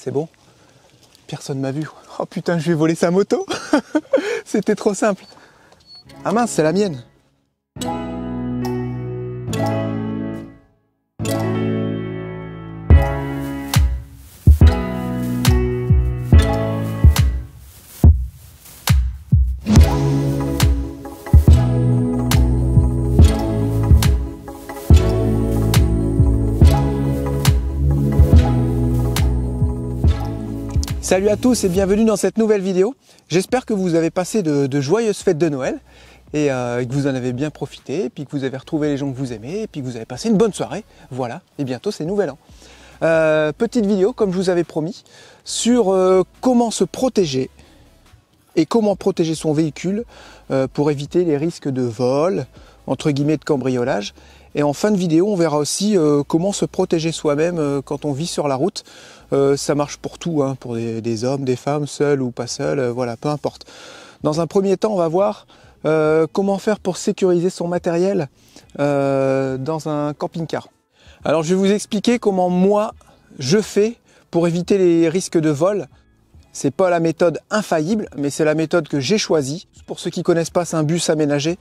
c'est bon. Personne m'a vu. Oh putain, je vais voler sa moto. C'était trop simple. Ah mince, c'est la mienne. Salut à tous et bienvenue dans cette nouvelle vidéo. J'espère que vous avez passé de, joyeuses fêtes de Noël euh, et que vous en avez bien profité, puis que vous avez retrouvé les gens que vous aimez, et puis que vous avez passé une bonne soirée. Voilà, et bientôt c'est Nouvel An. Euh, petite vidéo, comme je vous avais promis, sur euh, comment se protéger et comment protéger son véhicule pour éviter les risques de vol, entre guillemets de cambriolage, et en fin de vidéo, on verra aussi euh, comment se protéger soi-même euh, quand on vit sur la route. Euh, ça marche pour tout, hein, pour des, hommes, des femmes, seuls ou pas seuls, voilà, peu importe. Dans un premier temps, on va voir comment faire pour sécuriser son matériel dans un camping-car. Alors je vais vous expliquer comment moi je fais pour éviter les risques de vol c'est pas la méthode infaillible, mais c'est la méthode que j'ai choisie. Pour ceux qui connaissent pas, c'est un bus aménagé.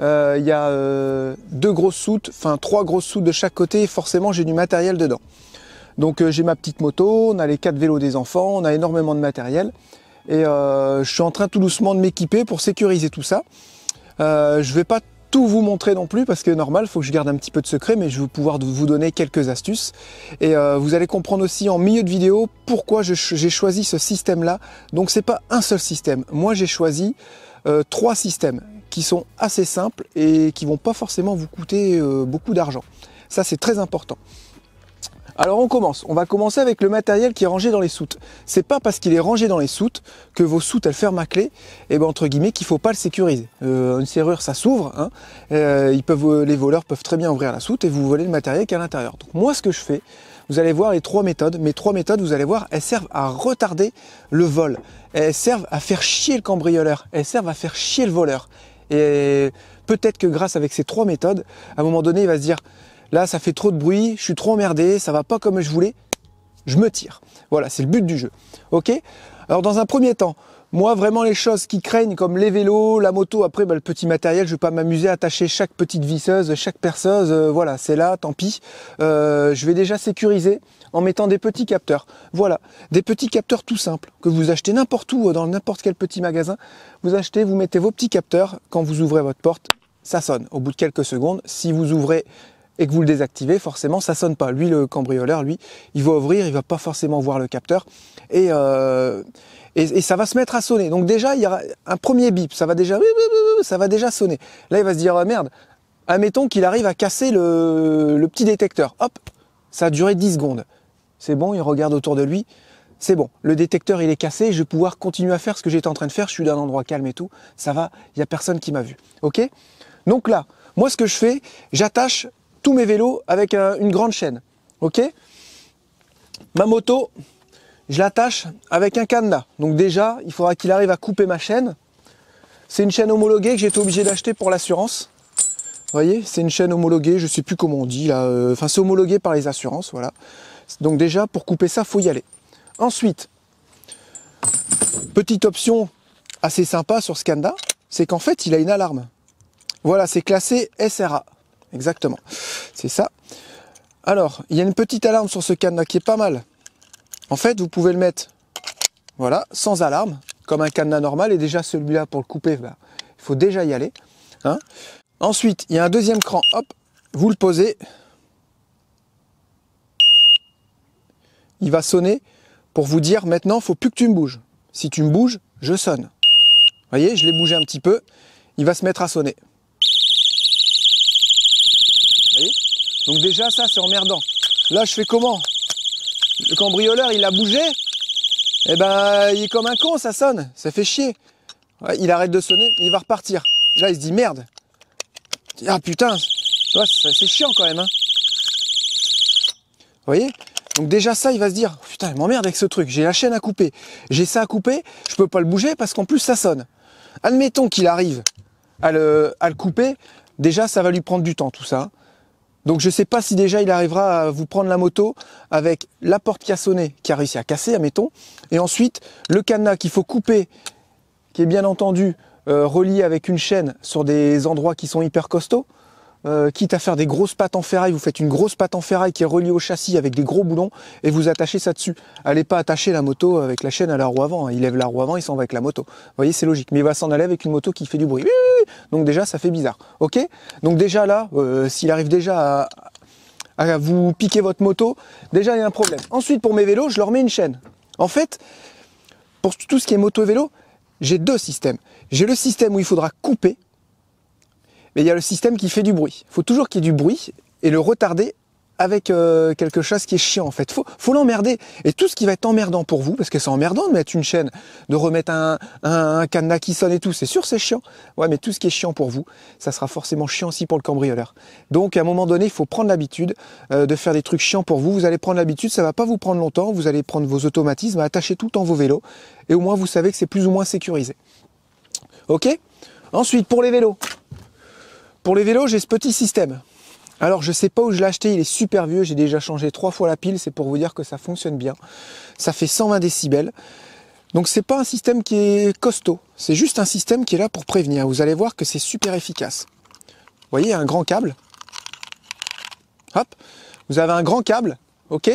Euh, il y a euh, deux grosses soutes, enfin trois grosses soutes de chaque côté, et forcément j'ai du matériel dedans. Donc euh, j'ai ma petite moto, on a les quatre vélos des enfants, on a énormément de matériel. Et je suis en train tout doucement de m'équiper pour sécuriser tout ça. je vais pas tout vous montrer non plus parce que normal, il faut que je garde un petit peu de secret, mais je vais pouvoir vous donner quelques astuces. Et euh, vous allez comprendre aussi en milieu de vidéo pourquoi j'ai choisi ce système-là. Donc c'est pas un seul système. Moi j'ai choisi euh, trois systèmes qui sont assez simples et qui vont pas forcément vous coûter euh, beaucoup d'argent. Ça c'est très important. Alors on commence. On va commencer avec le matériel qui est rangé dans les soutes. C'est pas parce qu'il est rangé dans les soutes que vos soutes elles ferment à clé, et eh ben entre guillemets qu'il faut pas le sécuriser. Euh, une serrure ça s'ouvre, hein. euh, peuvent, euh, les voleurs peuvent très bien ouvrir la soute et vous voler le matériel qui est à l'intérieur. Donc moi ce que je fais, vous allez voir les trois méthodes. Mes trois méthodes, vous allez voir, elles servent à retarder le vol. Elles servent à faire chier le cambrioleur. Elles servent à faire chier le voleur. Et peut-être que grâce avec ces trois méthodes, à un moment donné, il va se dire là ça fait trop de bruit, je suis trop emmerdé, ça va pas comme je voulais, je me tire. Voilà, c'est le but du jeu. Ok Alors dans un premier temps, moi vraiment les choses qui craignent comme les vélos, la moto, après bah, le petit matériel, je vais pas m'amuser à attacher chaque petite visseuse, chaque perceuse, euh, voilà, c'est là, tant pis. Euh, je vais déjà sécuriser en mettant des petits capteurs. Voilà, des petits capteurs tout simples que vous achetez n'importe où, euh, dans n'importe quel petit magasin. Vous achetez, vous mettez vos petits capteurs, quand vous ouvrez votre porte, ça sonne. Au bout de quelques secondes, si vous ouvrez et que vous le désactivez, forcément, ça sonne pas. Lui, le cambrioleur, lui, il va ouvrir, il va pas forcément voir le capteur et, euh, et, ça va se mettre à sonner. Donc déjà, il y aura un premier bip, ça va déjà, ça va déjà sonner. Là, il va se dire ah, merde. Admettons qu'il arrive à casser le, le petit détecteur. Hop, ça a duré 10 secondes. C'est bon, il regarde autour de lui. C'est bon, le détecteur il est cassé, je vais pouvoir continuer à faire ce que j'étais en train de faire, je suis d'un endroit calme et tout, ça va, il n'y a personne qui m'a vu. Ok Donc là, moi ce que je fais, j'attache tous mes vélos avec une grande chaîne. Ok Ma moto, je l'attache avec un cadenas. Donc déjà, il faudra qu'il arrive à couper ma chaîne. C'est une chaîne homologuée que j'ai été obligé d'acheter pour l'assurance. Vous voyez, c'est une chaîne homologuée, je ne sais plus comment on dit là. Euh, enfin, c'est homologué par les assurances, voilà. Donc déjà, pour couper ça, faut y aller. Ensuite, petite option assez sympa sur ce cadenas, c'est qu'en fait, il a une alarme. Voilà, c'est classé SRA exactement. C'est ça. Alors, il y a une petite alarme sur ce cadenas qui est pas mal. En fait, vous pouvez le mettre, voilà, sans alarme, comme un cadenas normal. Et déjà, celui-là, pour le couper, bah, il faut déjà y aller. Hein. Ensuite, il y a un deuxième cran. Hop, vous le posez. Il va sonner pour vous dire maintenant, faut plus que tu me bouges. Si tu me bouges, je sonne. Vous voyez, je l'ai bougé un petit peu. Il va se mettre à sonner. Donc déjà ça c'est emmerdant. Là je fais comment Le cambrioleur il a bougé Eh ben il est comme un con, ça sonne, ça fait chier. il arrête de sonner, il va repartir. Là il se dit merde. Ah putain, c'est chiant quand même. Hein. Vous voyez donc déjà ça, il va se dire, putain, il m'emmerde avec ce truc, j'ai la chaîne à couper, j'ai ça à couper, je peux pas le bouger parce qu'en plus ça sonne. Admettons qu'il arrive à le, couper, déjà ça va lui prendre du temps tout ça. Donc je ne sais pas si déjà il arrivera à vous prendre la moto avec la porte cassonnée qui a réussi à casser, admettons, et ensuite le cadenas qu'il faut couper, qui est bien entendu euh, relié avec une chaîne sur des endroits qui sont hyper costauds. Euh, quitte à faire des grosses pattes en ferraille, vous faites une grosse patte en ferraille qui est reliée au châssis avec des gros boulons et vous attachez ça dessus. Allez pas attacher la moto avec la chaîne à la roue avant. Hein. Il lève la roue avant, il s'en va avec la moto. Vous voyez, c'est logique. Mais il va s'en aller avec une moto qui fait du bruit. Donc déjà, ça fait bizarre. Ok Donc déjà là, euh, s'il arrive déjà à, à vous piquer votre moto, déjà il y a un problème. Ensuite, pour mes vélos, je leur mets une chaîne. En fait, pour tout ce qui est moto et vélo, j'ai deux systèmes. J'ai le système où il faudra couper, mais il y a le système qui fait du bruit. Il faut toujours qu'il y ait du bruit et le retarder avec euh, quelque chose qui est chiant en fait. Faut, faut l'emmerder. Et tout ce qui va être emmerdant pour vous, parce que c'est emmerdant de mettre une chaîne, de remettre un, cadenas qui sonne et tout, c'est sûr c'est chiant. Ouais, mais tout ce qui est chiant pour vous, ça sera forcément chiant aussi pour le cambrioleur. Donc à un moment donné, il faut prendre l'habitude euh, de faire des trucs chiants pour vous. Vous allez prendre l'habitude, ça va pas vous prendre longtemps, vous allez prendre vos automatismes, attacher tout en vos vélos, et au moins vous savez que c'est plus ou moins sécurisé. Ok Ensuite, pour les vélos, pour les vélos, j'ai ce petit système. Alors je sais pas où je l'ai acheté, il est super vieux, j'ai déjà changé trois fois la pile, c'est pour vous dire que ça fonctionne bien. Ça fait 120 décibels. Donc c'est pas un système qui est costaud, c'est juste un système qui est là pour prévenir. Vous allez voir que c'est super efficace. Vous voyez, un grand câble. Hop, vous avez un grand câble, ok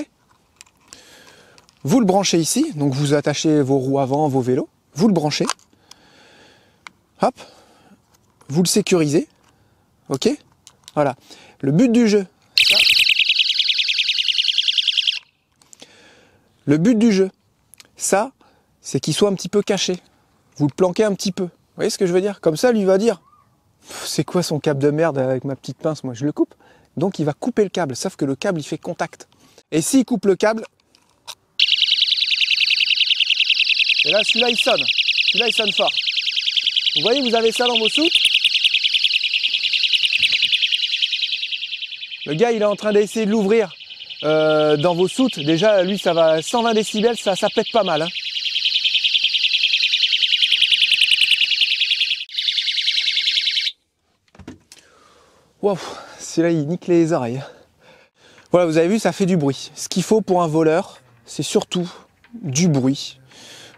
Vous le branchez ici, donc vous attachez vos roues avant, vos vélos, vous le branchez. Hop, vous le sécurisez, Ok Voilà. Le but du jeu. Ça. Le but du jeu, ça, c'est qu'il soit un petit peu caché. Vous le planquez un petit peu. Vous voyez ce que je veux dire Comme ça, lui va dire C'est quoi son câble de merde avec ma petite pince Moi, je le coupe. Donc, il va couper le câble, sauf que le câble, il fait contact. Et s'il coupe le câble. Et là, celui-là, il sonne. Celui-là, il sonne fort. Vous voyez, vous avez ça dans vos sous Le gars, il est en train d'essayer de l'ouvrir euh, dans vos soutes. Déjà, lui, ça va 120 décibels, ça, pète pas mal. Hein. Waouh, c'est là, il nique les oreilles. Hein. Voilà, vous avez vu, ça fait du bruit. Ce qu'il faut pour un voleur, c'est surtout du bruit,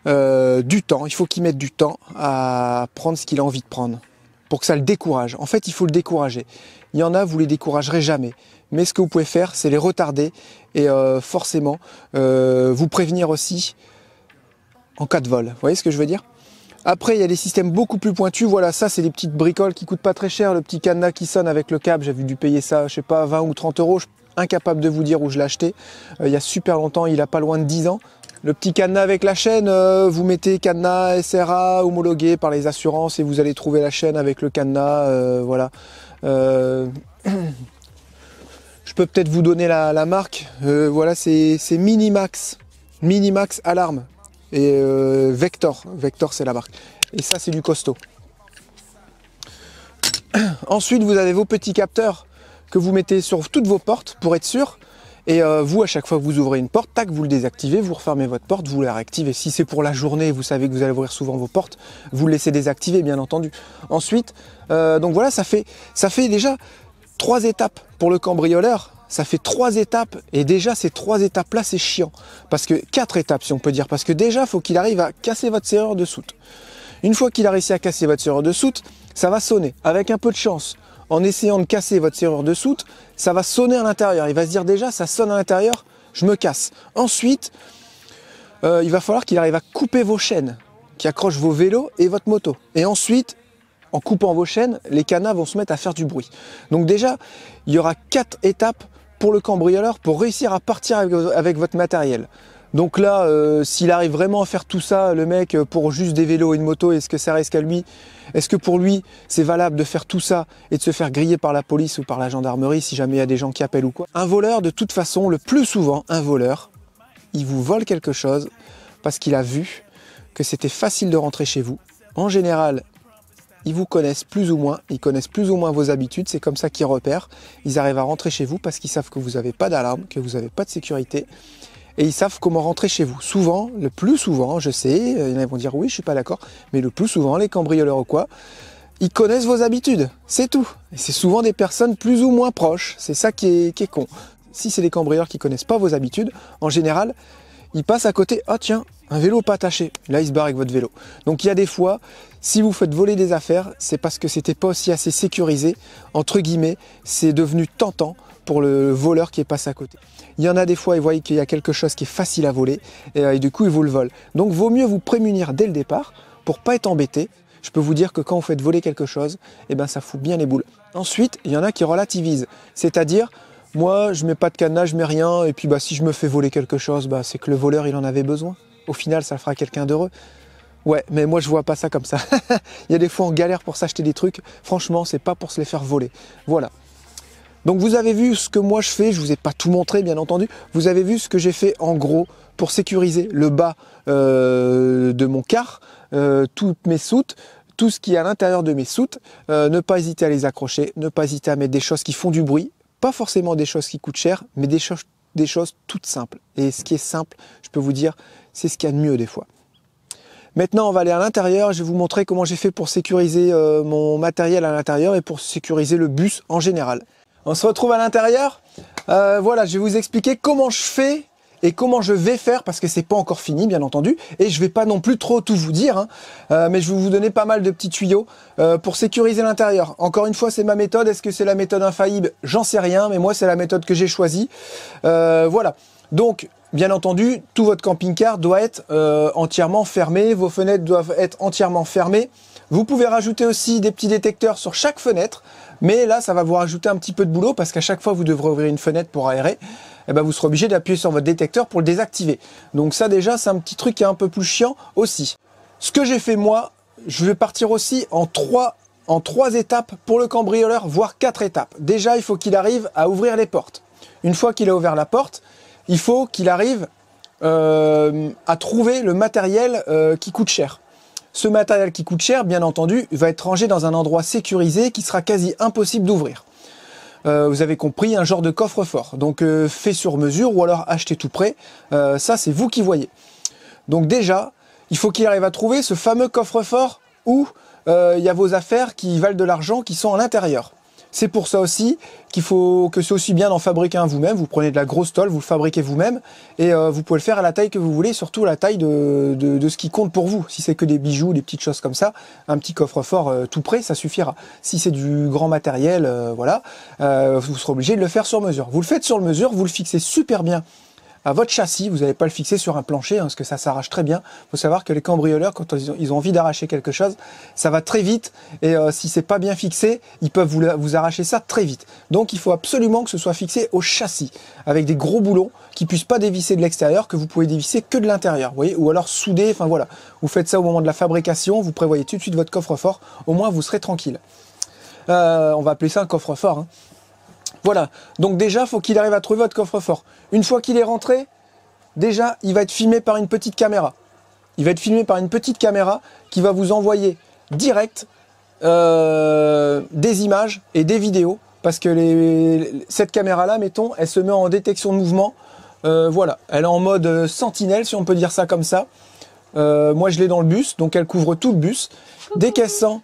euh, du temps. Il faut qu'il mette du temps à prendre ce qu'il a envie de prendre pour que ça le décourage. En fait, il faut le décourager. Il y en a, vous les découragerez jamais. Mais ce que vous pouvez faire, c'est les retarder et euh, forcément euh, vous prévenir aussi en cas de vol. Vous voyez ce que je veux dire Après, il y a des systèmes beaucoup plus pointus. Voilà, ça, c'est des petites bricoles qui coûtent pas très cher. Le petit cadenas qui sonne avec le câble, j'avais dû payer ça, je sais pas, 20 ou 30 euros. Je suis incapable de vous dire où je l'ai acheté. Euh, il y a super longtemps, il a pas loin de 10 ans. Le petit cadenas avec la chaîne, vous mettez cadenas SRA homologué par les assurances et vous allez trouver la chaîne avec le cadenas. voilà, euh, je peux peut-être vous donner la, marque. Euh, voilà, c'est Minimax. Minimax Alarme. Et euh, Vector. Vector, c'est la marque. Et ça, c'est du costaud. Ensuite, vous avez vos petits capteurs que vous mettez sur toutes vos portes pour être sûr. Et euh, vous, à chaque fois que vous ouvrez une porte, tac, vous le désactivez, vous refermez votre porte, vous la réactivez. Si c'est pour la journée, vous savez que vous allez ouvrir souvent vos portes, vous le laissez désactiver, bien entendu. Ensuite, euh, donc voilà, ça fait, ça fait déjà trois étapes pour le cambrioleur. Ça fait trois étapes et déjà ces trois étapes-là, c'est chiant. Parce que quatre étapes, si on peut dire, parce que déjà, il faut qu'il arrive à casser votre serrure de soute. Une fois qu'il a réussi à casser votre serrure de soute, ça va sonner. Avec un peu de chance, en essayant de casser votre serrure de soute, ça va sonner à l'intérieur. Il va se dire déjà, ça sonne à l'intérieur, je me casse. Ensuite, euh, il va falloir qu'il arrive à couper vos chaînes qui accrochent vos vélos et votre moto. Et ensuite, en coupant vos chaînes, les canards vont se mettre à faire du bruit. Donc déjà, il y aura quatre étapes pour le cambrioleur pour réussir à partir avec votre matériel. Donc là, euh, s'il arrive vraiment à faire tout ça, le mec, euh, pour juste des vélos et une moto, est-ce que ça reste à lui Est-ce que pour lui, c'est valable de faire tout ça et de se faire griller par la police ou par la gendarmerie si jamais il y a des gens qui appellent ou quoi Un voleur, de toute façon, le plus souvent, un voleur, il vous vole quelque chose parce qu'il a vu que c'était facile de rentrer chez vous. En général, ils vous connaissent plus ou moins, ils connaissent plus ou moins vos habitudes, c'est comme ça qu'ils repèrent. Ils arrivent à rentrer chez vous parce qu'ils savent que vous n'avez pas d'alarme, que vous n'avez pas de sécurité et ils savent comment rentrer chez vous. Souvent, le plus souvent, je sais, euh, ils vont dire oui, je suis pas d'accord, mais le plus souvent, les cambrioleurs ou quoi, ils connaissent vos habitudes, c'est tout. Et c'est souvent des personnes plus ou moins proches, c'est ça qui est, con. Si c'est des cambrioleurs qui connaissent pas vos habitudes, en général, ils passent à côté, ah tiens, un vélo pas attaché, là ils se barrent avec votre vélo. Donc il y a des fois, si vous faites voler des affaires, c'est parce que c'était pas aussi assez sécurisé, entre guillemets, c'est devenu tentant pour le voleur qui est passé à côté. Il y en a des fois, ils voient qu'il y a quelque chose qui est facile à voler euh, et, du coup, ils vous le volent. Donc, vaut mieux vous prémunir dès le départ pour pas être embêté. Je peux vous dire que quand vous faites voler quelque chose, eh ben, ça fout bien les boules. Ensuite, il y en a qui relativisent, c'est-à-dire moi, je mets pas de cadenas, je mets rien, et puis bah, si je me fais voler quelque chose, bah, c'est que le voleur, il en avait besoin. Au final, ça fera quelqu'un d'heureux. Ouais, mais moi je vois pas ça comme ça. Il y a des fois en galère pour s'acheter des trucs. Franchement, c'est pas pour se les faire voler. Voilà. Donc vous avez vu ce que moi je fais, je vous ai pas tout montré bien entendu, vous avez vu ce que j'ai fait en gros pour sécuriser le bas euh, de mon car, euh, toutes mes soutes, tout ce qui est à l'intérieur de mes soutes, euh, ne pas hésiter à les accrocher, ne pas hésiter à mettre des choses qui font du bruit, pas forcément des choses qui coûtent cher, mais des choses, des choses toutes simples. Et ce qui est simple, je peux vous dire, c'est ce qu'il y a de mieux des fois. Maintenant, on va aller à l'intérieur. Je vais vous montrer comment j'ai fait pour sécuriser euh, mon matériel à l'intérieur et pour sécuriser le bus en général. On se retrouve à l'intérieur. Euh, voilà, je vais vous expliquer comment je fais et comment je vais faire parce que c'est pas encore fini bien entendu et je vais pas non plus trop tout vous dire hein. euh, mais je vais vous donner pas mal de petits tuyaux pour sécuriser l'intérieur encore une fois c'est ma méthode est-ce que c'est la méthode infaillible j'en sais rien mais moi c'est la méthode que j'ai choisie voilà donc Bien entendu, tout votre camping-car doit être euh, entièrement fermé, vos fenêtres doivent être entièrement fermées. Vous pouvez rajouter aussi des petits détecteurs sur chaque fenêtre, mais là ça va vous rajouter un petit peu de boulot parce qu'à chaque fois vous devrez ouvrir une fenêtre pour aérer, et eh ben, vous serez obligé d'appuyer sur votre détecteur pour le désactiver. Donc ça déjà c'est un petit truc qui est un peu plus chiant aussi. Ce que j'ai fait moi, je vais partir aussi en en trois étapes pour le cambrioleur, voire quatre étapes. Déjà, il faut qu'il arrive à ouvrir les portes. Une fois qu'il a ouvert la porte, il faut qu'il arrive euh, à trouver le matériel euh, qui coûte cher. Ce matériel qui coûte cher, bien entendu, va être rangé dans un endroit sécurisé qui sera quasi impossible d'ouvrir. Euh, vous avez compris, un genre de coffre-fort. Donc fait sur mesure ou alors acheté tout prêt. ça, c'est vous qui voyez. Donc déjà, il faut qu'il arrive à trouver ce fameux coffre-fort où il y a vos affaires qui valent de l'argent, qui sont à l'intérieur. C'est pour ça aussi qu'il faut que c'est aussi bien d'en fabriquer un vous-même. Vous prenez de la grosse tôle, vous le fabriquez vous-même et euh, vous pouvez le faire à la taille que vous voulez, surtout à la taille de, de, ce qui compte pour vous. Si c'est que des bijoux, des petites choses comme ça, un petit coffre-fort euh, tout prêt, ça suffira. Si c'est du grand matériel, euh, voilà, vous serez obligé de le faire sur mesure. Vous le faites sur mesure, vous le fixez super bien à votre châssis, vous n'allez pas le fixer sur un plancher, hein, parce que ça s'arrache très bien. Il faut savoir que les cambrioleurs, quand ils ont, envie d'arracher quelque chose, ça va très vite, et euh, si c'est pas bien fixé, ils peuvent vous, vous arracher ça très vite. Donc il faut absolument que ce soit fixé au châssis, avec des gros boulons qui puissent pas dévisser de l'extérieur, que vous pouvez dévisser que de l'intérieur, voyez, ou alors souder, enfin voilà. Vous faites ça au moment de la fabrication, vous prévoyez tout de suite votre coffre-fort, au moins vous serez tranquille. Euh, on va appeler ça un coffre-fort. Hein. Voilà. Donc déjà, faut qu'il arrive à trouver votre coffre-fort. Une fois qu'il est rentré, déjà, il va être filmé par une petite caméra. Il va être filmé par une petite caméra qui va vous envoyer direct euh, des images et des vidéos parce que cette caméra-là, mettons, elle se met en détection de mouvement. Euh, voilà, elle est en mode euh, sentinelle, si on peut dire ça comme ça. moi, je l'ai dans le bus, donc elle couvre tout le bus. dès qu'elle sent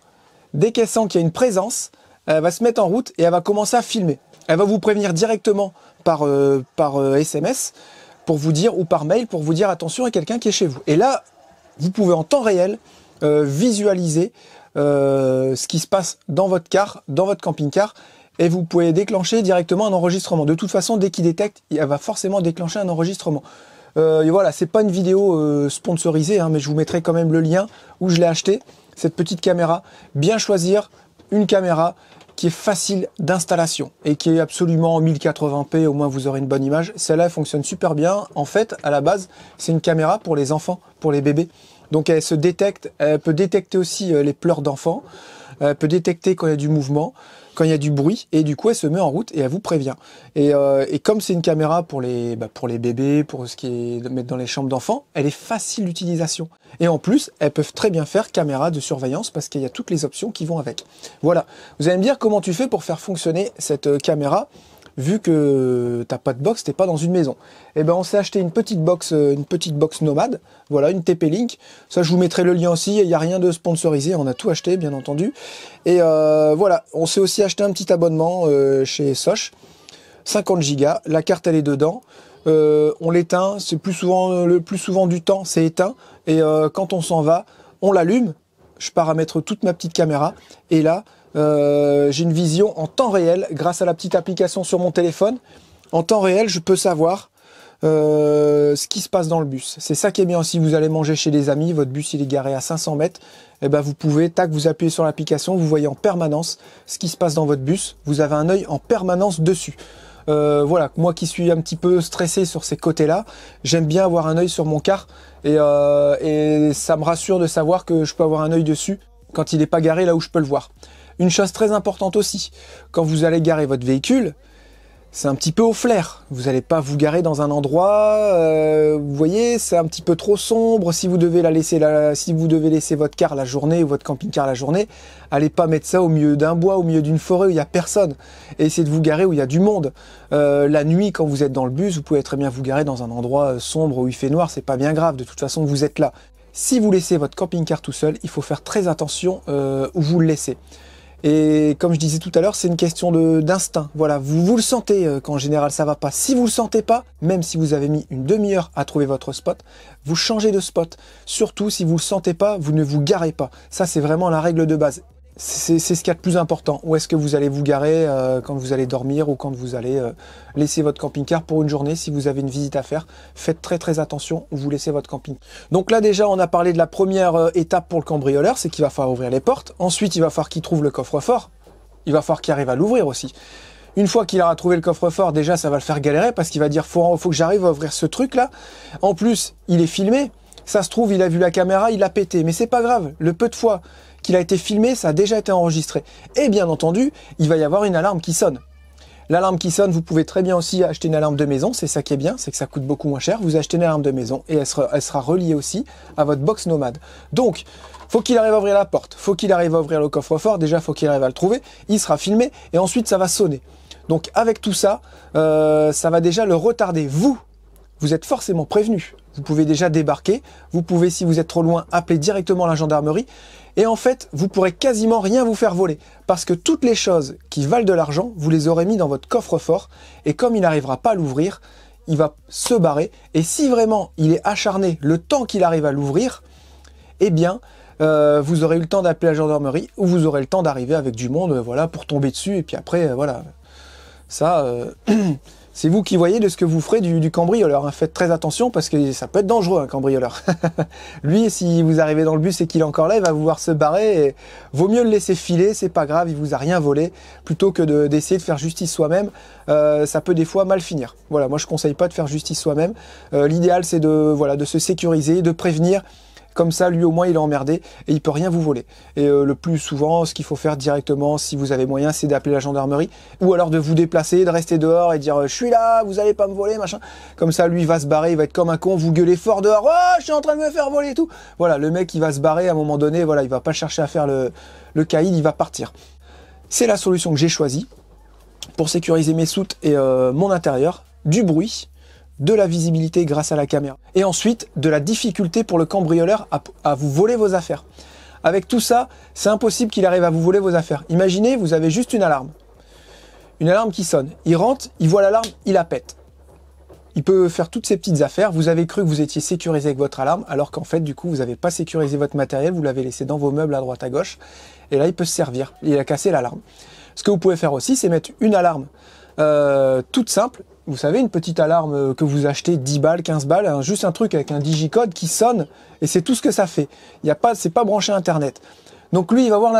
qu'il y a une présence, elle va se mettre en route et elle va commencer à filmer. Elle va vous prévenir directement par, euh, par SMS euh, pour vous dire ou par mail pour vous dire attention à quelqu'un qui est chez vous. Et là, vous pouvez en temps réel euh, visualiser ce qui se passe dans votre car, dans votre camping-car, et vous pouvez déclencher directement un enregistrement. De toute façon, dès qu'il détecte, elle va forcément déclencher un enregistrement. et voilà, c'est pas une vidéo sponsorisée, hein, mais je vous mettrai quand même le lien où je l'ai acheté, cette petite caméra. Bien choisir une caméra qui est facile d'installation et qui est absolument en 1080p, au moins vous aurez une bonne image. Celle-là fonctionne super bien. En fait, à la base, c'est une caméra pour les enfants, pour les bébés. Donc elle se détecte, elle peut détecter aussi euh, les pleurs d'enfants, euh, elle peut détecter quand il y a du mouvement quand il y a du bruit et du coup elle se met en route et elle vous prévient. Et, euh, comme c'est une caméra pour les, bah, pour les bébés, pour ce qui est de mettre dans les chambres d'enfants, elle est facile d'utilisation. Et en plus, elles peuvent très bien faire caméra de surveillance parce qu'il y a toutes les options qui vont avec. Voilà. Vous allez me dire comment tu fais pour faire fonctionner cette euh, caméra vu que n'as pas de box, t'es pas dans une maison. Et eh ben on s'est acheté une petite box, euh, une petite box nomade, voilà, une TP-Link. Ça je vous mettrai le lien aussi, il n'y a rien de sponsorisé, on a tout acheté bien entendu. Et euh, voilà, on s'est aussi acheté un petit abonnement euh, chez Soch, 50 gigas, la carte elle est dedans. on l'éteint, c'est plus souvent le plus souvent du temps, c'est éteint. Et quand on s'en va, on l'allume. Je paramètre toute ma petite caméra et là, euh, j'ai une vision en temps réel grâce à la petite application sur mon téléphone. En temps réel, je peux savoir euh, ce qui se passe dans le bus. C'est ça qui est bien Si Vous allez manger chez des amis, votre bus il est garé à 500 mètres. Et eh ben vous pouvez, tac, vous appuyez sur l'application, vous voyez en permanence ce qui se passe dans votre bus. Vous avez un œil en permanence dessus. Euh, voilà, moi qui suis un petit peu stressé sur ces côtés-là, j'aime bien avoir un œil sur mon car et, et ça me rassure de savoir que je peux avoir un œil dessus quand il n'est pas garé là où je peux le voir. Une chose très importante aussi, quand vous allez garer votre véhicule, c'est un petit peu au flair. Vous n'allez pas vous garer dans un endroit, euh, vous voyez, c'est un petit peu trop sombre. Si vous devez la laisser, si vous devez laisser votre car la journée ou votre camping-car la journée, allez pas mettre ça au milieu d'un bois, au milieu d'une forêt où il n'y a personne. essayez de vous garer où il y a du monde. Euh, la nuit, quand vous êtes dans le bus, vous pouvez très bien vous garer dans un endroit euh, sombre où il fait noir. C'est pas bien grave. De toute façon, vous êtes là. Si vous laissez votre camping-car tout seul, il faut faire très attention où vous le laissez. Et comme je disais tout à l'heure, c'est une question d'instinct. Voilà, vous, vous le sentez euh, qu'en général ça va pas. Si vous le sentez pas, même si vous avez mis une demi-heure à trouver votre spot, vous changez de spot. Surtout si vous le sentez pas, vous ne vous garez pas. Ça c'est vraiment la règle de base c'est ce qu'il y a de plus important. Où est-ce que vous allez vous garer euh, quand vous allez dormir ou quand vous allez euh, laisser votre camping-car pour une journée Si vous avez une visite à faire, faites très très attention où vous laissez votre camping. Donc là déjà, on a parlé de la première euh, étape pour le cambrioleur, c'est qu'il va falloir ouvrir les portes. Ensuite, il va falloir qu'il trouve le coffre-fort. Il va falloir qu'il arrive à l'ouvrir aussi. Une fois qu'il aura trouvé le coffre-fort, déjà ça va le faire galérer parce qu'il va dire faut, faut que j'arrive à ouvrir ce truc là. En plus, il est filmé. Ça se trouve, il a vu la caméra, il a pété. Mais c'est pas grave. Le peu de fois qu'il a été filmé, ça a déjà été enregistré. Et bien entendu, il va y avoir une alarme qui sonne. L'alarme qui sonne, vous pouvez très bien aussi acheter une alarme de maison, c'est ça qui est bien, c'est que ça coûte beaucoup moins cher. Vous achetez une alarme de maison et elle sera, reliée aussi à votre box nomade. Donc, faut qu'il arrive à ouvrir la porte, faut qu'il arrive à ouvrir le coffre-fort, déjà faut qu'il arrive à le trouver, il sera filmé et ensuite ça va sonner. Donc avec tout ça, euh, ça va déjà le retarder. Vous, vous êtes forcément prévenu. Vous pouvez déjà débarquer. Vous pouvez, si vous êtes trop loin, appeler directement la gendarmerie. Et en fait, vous pourrez quasiment rien vous faire voler. Parce que toutes les choses qui valent de l'argent, vous les aurez mis dans votre coffre-fort. Et comme il n'arrivera pas à l'ouvrir, il va se barrer. Et si vraiment il est acharné le temps qu'il arrive à l'ouvrir, eh bien, euh, vous aurez eu le temps d'appeler la gendarmerie ou vous aurez le temps d'arriver avec du monde, euh, voilà, pour tomber dessus. Et puis après, euh, voilà. Ça. C'est vous qui voyez de ce que vous ferez du, cambrioleur. Hein. Faites très attention parce que ça peut être dangereux un cambrioleur. Lui, si vous arrivez dans le bus et qu'il est encore là, il va voir se barrer. Et vaut mieux le laisser filer, c'est pas grave, il vous a rien volé, plutôt que d'essayer de, faire justice soi-même. Euh, ça peut des fois mal finir. Voilà, moi je conseille pas de faire justice soi-même. Euh, l'idéal c'est de voilà de se sécuriser, de prévenir. Comme ça, lui au moins, il est emmerdé et il peut rien vous voler. Et euh, le plus souvent, ce qu'il faut faire directement, si vous avez moyen, c'est d'appeler la gendarmerie ou alors de vous déplacer, de rester dehors et dire euh, je suis là, vous allez pas me voler, machin. Comme ça, lui il va se barrer, il va être comme un con, vous gueulez fort dehors, oh, je suis en train de me faire voler et tout. Voilà, le mec, il va se barrer à un moment donné, voilà, il va pas chercher à faire le, caïd, il va partir. C'est la solution que j'ai choisie pour sécuriser mes soutes et euh, mon intérieur. Du bruit, de la visibilité grâce à la caméra, et ensuite de la difficulté pour le cambrioleur à, vous voler vos affaires. Avec tout ça, c'est impossible qu'il arrive à vous voler vos affaires. Imaginez, vous avez juste une alarme. Une alarme qui sonne. Il rentre, il voit l'alarme, il la pète. Il peut faire toutes ses petites affaires. Vous avez cru que vous étiez sécurisé avec votre alarme, alors qu'en fait, du coup, vous n'avez pas sécurisé votre matériel, vous l'avez laissé dans vos meubles à droite à gauche. Et là, il peut se servir. Il a cassé l'alarme. Ce que vous pouvez faire aussi, c'est mettre une alarme euh, toute simple vous savez, une petite alarme euh, que vous achetez 10 balles, 15 balles, hein, juste un truc avec un digicode qui sonne et c'est tout ce que ça fait. Il n'est a pas, c'est pas branché à Internet. Donc lui, il va voir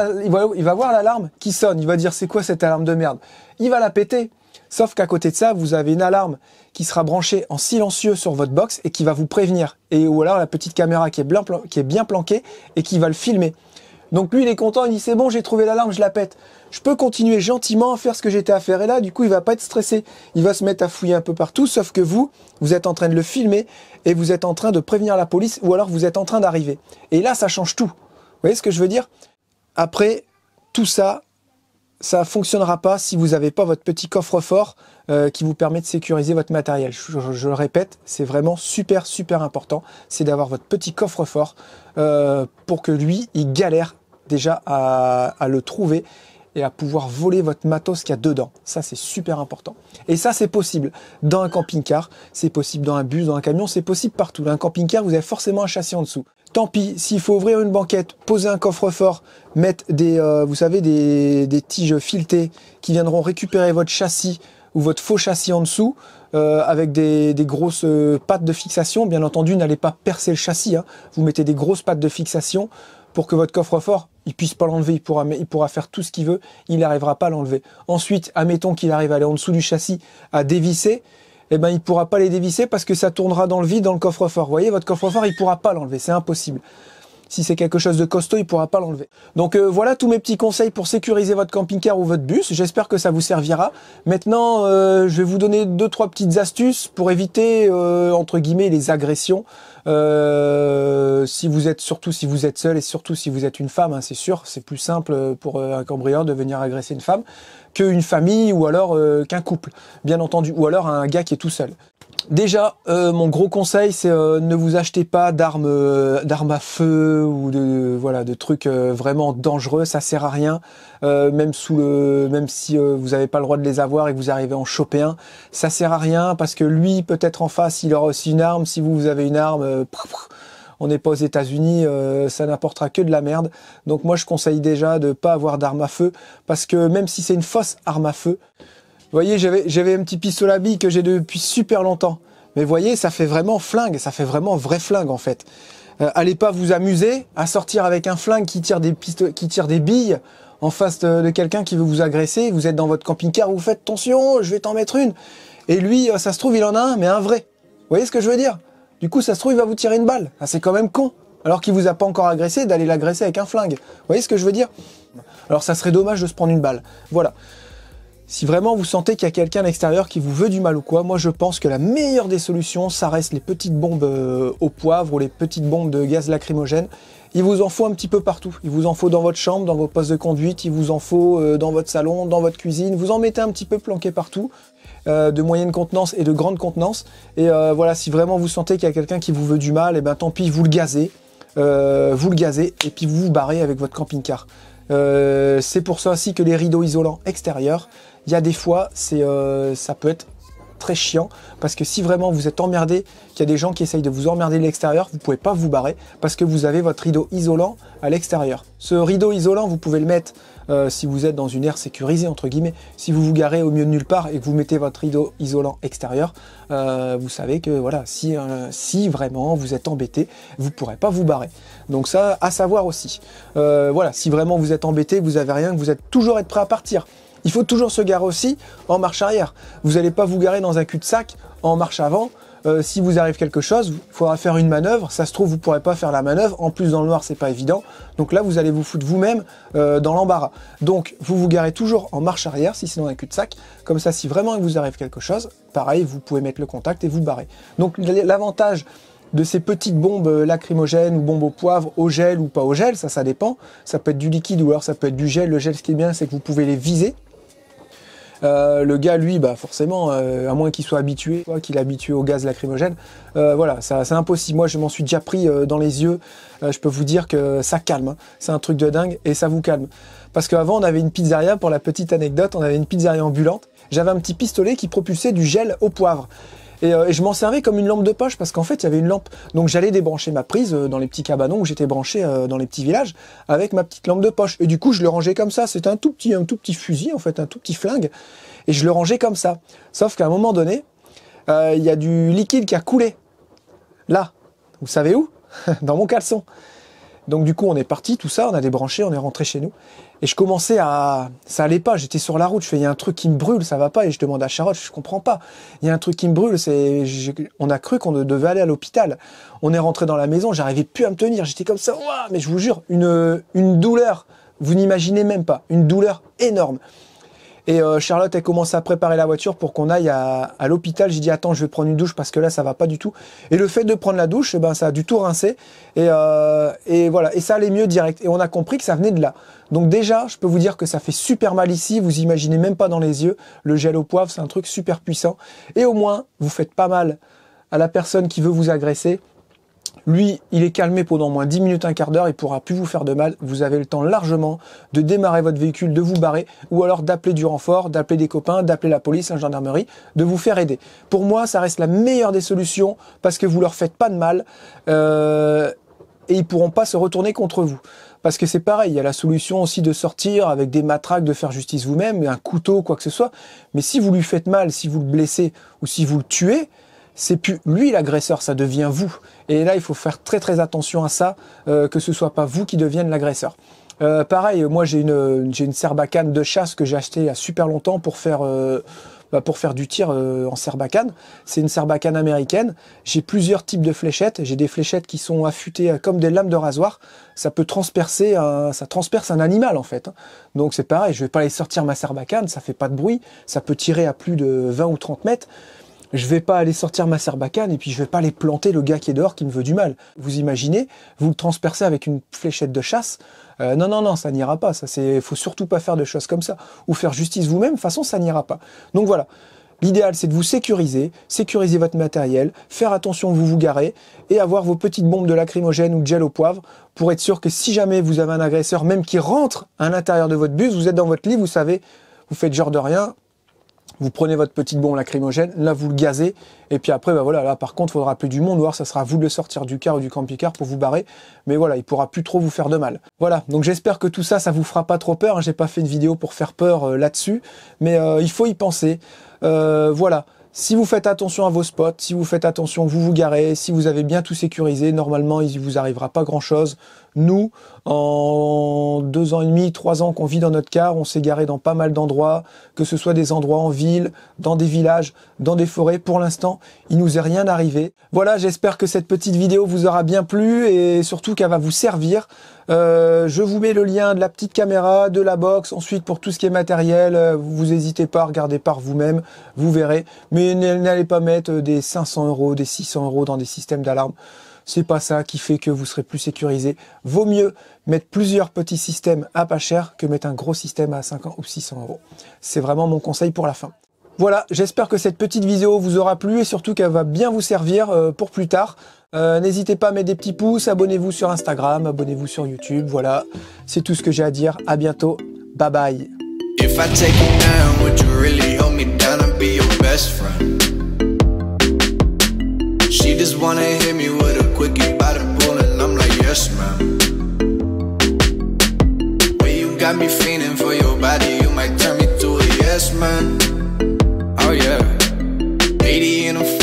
il va voir l'alarme qui sonne. Il va dire c'est quoi cette alarme de merde. Il va la péter. Sauf qu'à côté de ça, vous avez une alarme qui sera branchée en silencieux sur votre box et qui va vous prévenir. Et ou alors la petite caméra qui est bien planquée et qui va le filmer. Donc lui, il est content, il dit c'est bon, j'ai trouvé l'alarme, je la pète. Je peux continuer gentiment à faire ce que j'étais à faire. Et là, du coup, il va pas être stressé. Il va se mettre à fouiller un peu partout, sauf que vous, vous êtes en train de le filmer et vous êtes en train de prévenir la police ou alors vous êtes en train d'arriver. Et là, ça change tout. Vous voyez ce que je veux dire Après, tout ça, ça fonctionnera pas si vous n'avez pas votre petit coffre-fort euh, qui vous permet de sécuriser votre matériel. Je, le répète, c'est vraiment super super important, c'est d'avoir votre petit coffre-fort euh, pour que lui, il galère déjà à, le trouver et à pouvoir voler votre matos qu'il y a dedans. Ça, c'est super important. Et ça, c'est possible dans un camping-car, c'est possible dans un bus, dans un camion, c'est possible partout. Dans un camping-car, vous avez forcément un châssis en dessous. Tant pis, s'il faut ouvrir une banquette, poser un coffre-fort, mettre des, euh, vous savez, des, tiges filetées qui viendront récupérer votre châssis ou votre faux châssis en dessous, euh, avec des, grosses euh, pattes de fixation. Bien entendu, n'allez pas percer le châssis. Hein. Vous mettez des grosses pattes de fixation pour que votre coffre-fort il puisse pas l'enlever, il pourra, il pourra faire tout ce qu'il veut, il n'arrivera pas à l'enlever. Ensuite, admettons qu'il arrive à aller en dessous du châssis, à dévisser, eh ben, il ne pourra pas les dévisser parce que ça tournera dans le vide dans le coffre-fort. Vous voyez, votre coffre-fort, il ne pourra pas l'enlever, c'est impossible. Si c'est quelque chose de costaud, il ne pourra pas l'enlever. Donc euh, voilà tous mes petits conseils pour sécuriser votre camping-car ou votre bus. J'espère que ça vous servira. Maintenant, euh, je vais vous donner deux trois petites astuces pour éviter euh, entre guillemets les agressions euh, si vous êtes surtout si vous êtes seul et surtout si vous êtes une femme, hein, c'est sûr, c'est plus simple euh, pour euh, un cambrioleur de venir agresser une femme qu'une famille ou alors qu'un couple, bien entendu, ou alors un gars qui est tout seul. Déjà, euh, mon gros conseil, c'est euh, ne vous achetez pas d'armes, euh, d'armes à feu ou de, voilà de trucs vraiment dangereux. Ça sert à rien. même sous le, même si vous n'avez pas le droit de les avoir et que vous arrivez à en choper un, ça sert à rien parce que lui, peut-être en face, il aura aussi une arme. Si vous, vous avez une arme, on n'est pas aux États-Unis, ça n'apportera que de la merde. Donc moi je conseille déjà de pas avoir d'armes à feu parce que même si c'est une fausse arme à feu, voyez, j'avais un petit pistolet à billes que j'ai depuis super longtemps. Mais voyez, ça fait vraiment flingue, ça fait vraiment vrai flingue en fait. Euh, allez pas vous amuser à sortir avec un flingue qui tire des, qui tire des billes en face de, quelqu'un qui veut vous agresser. Vous êtes dans votre camping-car, vous faites attention, je vais t'en mettre une. Et lui, euh, ça se trouve, il en a un, mais un vrai. Vous voyez ce que je veux dire Du coup, ça se trouve, il va vous tirer une balle. Ah, c'est quand même con. Alors qu'il vous a pas encore agressé, d'aller l'agresser avec un flingue. Vous voyez ce que je veux dire Alors ça serait dommage de se prendre une balle. Voilà. Si vraiment vous sentez qu'il y a quelqu'un à l'extérieur qui vous veut du mal ou quoi, moi je pense que la meilleure des solutions, ça reste les petites bombes euh, au poivre ou les petites bombes de gaz lacrymogène. Il vous en faut un petit peu partout. Il vous en faut dans votre chambre, dans vos postes de conduite, il vous en faut euh, dans votre salon, dans votre cuisine. Vous en mettez un petit peu planqué partout, euh, de moyenne contenance et de grande contenance. Et voilà, si vraiment vous sentez qu'il y a quelqu'un qui vous veut du mal, et eh ben tant pis, vous le gazez. vous le gazez et puis vous vous barrez avec votre camping-car. c'est pour ça aussi que les rideaux isolants extérieurs, il y a des fois, euh, ça peut être très chiant parce que si vraiment vous êtes emmerdé, qu'il y a des gens qui essayent de vous emmerder de l'extérieur, vous ne pouvez pas vous barrer parce que vous avez votre rideau isolant à l'extérieur. Ce rideau isolant, vous pouvez le mettre euh, si vous êtes dans une aire sécurisée entre guillemets. Si vous vous garez au mieux de nulle part et que vous mettez votre rideau isolant extérieur, euh, vous savez que voilà, si, vraiment vous êtes embêté, vous pourrez pas vous barrer. Donc ça, à savoir aussi. voilà, si vraiment vous êtes embêté, vous avez rien, vous êtes toujours prêt à partir. Il faut toujours se garer aussi en marche arrière. Vous n'allez pas vous garer dans un cul-de-sac en marche avant. Euh, si vous arrive quelque chose, il faudra faire une manœuvre. Ça se trouve, vous ne pourrez pas faire la manœuvre. En plus, dans le noir, c'est pas évident. Donc là, vous allez vous foutre vous-même euh, dans l'embarras. Donc, vous vous garez toujours en marche arrière si c'est dans un cul-de-sac. Comme ça, si vraiment il vous arrive quelque chose, pareil, vous pouvez mettre le contact et vous barrer. Donc, l'avantage de ces petites bombes euh, lacrymogènes ou bombes au poivre, au gel ou pas au gel, ça, ça dépend. Ça peut être du liquide ou alors ça peut être du gel. Le gel, ce qui est bien, c'est que vous pouvez les viser. Euh, le gars, lui, bah forcément, euh, à moins qu'il soit habitué, qu'il est habitué au gaz lacrymogène, euh, voilà, c'est impossible. Moi, je m'en suis déjà pris euh, dans les yeux. je peux vous dire que ça calme. Hein. C'est un truc de dingue et ça vous calme. Parce qu'avant, on avait une pizzeria, pour la petite anecdote, on avait une pizzeria ambulante. J'avais un petit pistolet qui propulsait du gel au poivre. Euh, et, je m'en servais comme une lampe de poche parce qu'en fait, il y avait une lampe. Donc j'allais débrancher ma prise euh, dans les petits cabanons où j'étais branché euh, dans les petits villages avec ma petite lampe de poche. Et du coup, je le rangeais comme ça. C'était un tout petit, un tout petit fusil en fait, un tout petit flingue. Et je le rangeais comme ça. Sauf qu'à un moment donné, il y a du liquide qui a coulé. Là, vous savez où Dans mon caleçon. Donc du coup, on est parti, tout ça, on a débranché, on est rentré chez nous. Et je commençais à, ça allait pas, j'étais sur la route, je fais, il y a un truc qui me brûle, ça va pas, et je demande à Charlotte, je comprends pas. Il y a un truc qui me brûle, c'est, on a cru qu'on devait aller à l'hôpital. On est rentré dans la maison, j'arrivais plus à me tenir, j'étais comme ça, mais je vous jure, une, une douleur, vous n'imaginez même pas, une douleur énorme. Et euh, Charlotte, elle commence à préparer la voiture pour qu'on aille à, l'hôpital. J'ai dit attends, je vais prendre une douche parce que là, ça va pas du tout. Et le fait de prendre la douche, eh ben ça a du tout rincé. Et, euh, et voilà, et ça allait mieux direct. Et on a compris que ça venait de là. Donc déjà, je peux vous dire que ça fait super mal ici. Vous imaginez même pas dans les yeux. Le gel au poivre, c'est un truc super puissant. Et au moins, vous faites pas mal à la personne qui veut vous agresser. Lui, il est calmé pendant au moins 10 minutes, un quart d'heure, il pourra plus vous faire de mal. Vous avez le temps largement de démarrer votre véhicule, de vous barrer, ou alors d'appeler du renfort, d'appeler des copains, d'appeler la police, la gendarmerie, de vous faire aider. Pour moi, ça reste la meilleure des solutions parce que vous leur faites pas de mal euh, et ils ne pourront pas se retourner contre vous parce que c'est pareil, il y a la solution aussi de sortir avec des matraques, de faire justice vous-même, un couteau, quoi que ce soit. Mais si vous lui faites mal, si vous le blessez ou si vous le tuez, c'est plus lui l'agresseur, ça devient vous. Et là, il faut faire très très attention à ça, euh, que ce soit pas vous qui devienne l'agresseur. Euh, pareil, moi j'ai une, j'ai une serbacane de chasse que j'ai achetée il y a super longtemps pour faire, euh, bah, pour faire du tir en serbacane. C'est une serbacane américaine. J'ai plusieurs types de fléchettes. J'ai des fléchettes qui sont affûtées comme des lames de rasoir. Ça peut transpercer, un, ça transperce un animal en fait. Hein. Donc c'est pareil, je vais pas aller sortir ma serbacane, ça fait pas de bruit. Ça peut tirer à plus de 20 ou 30 mètres. Je vais pas aller sortir ma serbacane et puis je vais pas aller planter le gars qui est dehors qui me veut du mal. Vous imaginez, vous le transpercez avec une fléchette de chasse. Euh, non, non, non, ça n'ira pas. Ça, c'est, faut surtout pas faire de choses comme ça ou faire justice vous-même. De toute façon, ça n'ira pas. Donc voilà. L'idéal, c'est de vous sécuriser, sécuriser votre matériel, faire attention où vous vous garez et avoir vos petites bombes de lacrymogène ou de gel au poivre pour être sûr que si jamais vous avez un agresseur, même qui rentre à l'intérieur de votre bus, vous êtes dans votre lit, vous savez, vous faites genre de rien, vous prenez votre petite bombe lacrymogène, là vous le gazez, et puis après, bah voilà, là par contre, il faudra plus du monde, voir, ça sera à vous de le sortir du car ou du camping-car pour vous barrer, mais voilà, il pourra plus trop vous faire de mal. Voilà, donc j'espère que tout ça, ça vous fera pas trop peur, hein, j'ai pas fait une vidéo pour faire peur euh, là-dessus, mais euh, il faut y penser. Euh, voilà. Si vous faites attention à vos spots, si vous faites attention, vous vous garez, si vous avez bien tout sécurisé, normalement il ne vous arrivera pas grand chose. Nous, en deux ans et demi, trois ans qu'on vit dans notre car, on s'est garé dans pas mal d'endroits, que ce soit des endroits en ville, dans des villages, dans des forêts. Pour l'instant, il nous est rien arrivé. Voilà, j'espère que cette petite vidéo vous aura bien plu et surtout qu'elle va vous servir. Euh, je vous mets le lien de la petite caméra, de la box. Ensuite, pour tout ce qui est matériel, euh, vous n'hésitez pas à regarder par vous-même, vous verrez. Mais n'allez pas mettre des 500 euros, des 600 euros dans des systèmes d'alarme c'est pas ça qui fait que vous serez plus sécurisé. Vaut mieux mettre plusieurs petits systèmes à pas cher que mettre un gros système à 500 ou 600 euros. C'est vraiment mon conseil pour la fin. Voilà, j'espère que cette petite vidéo vous aura plu et surtout qu'elle va bien vous servir euh, pour plus tard. Euh, n'hésitez pas à mettre des petits pouces, abonnez-vous sur Instagram, abonnez-vous sur YouTube, voilà. C'est tout ce que j'ai à dire, à bientôt, bye bye. quickie by the pool and I'm like, yes, ma'am. When you got me feeling for your body, you might turn me to a yes, man. Oh, yeah. 80 and a.